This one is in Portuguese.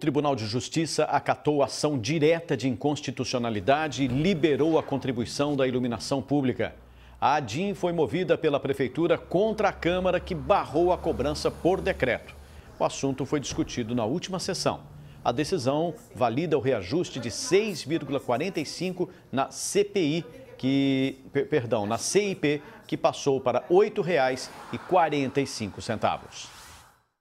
O Tribunal de Justiça acatou a ação direta de inconstitucionalidade e liberou a contribuição da iluminação pública. A ADIM foi movida pela Prefeitura contra a Câmara, que barrou a cobrança por decreto. O assunto foi discutido na última sessão. A decisão valida o reajuste de 6,45 na CPI, que, perdão, na CIP, que passou para R$ 8,45.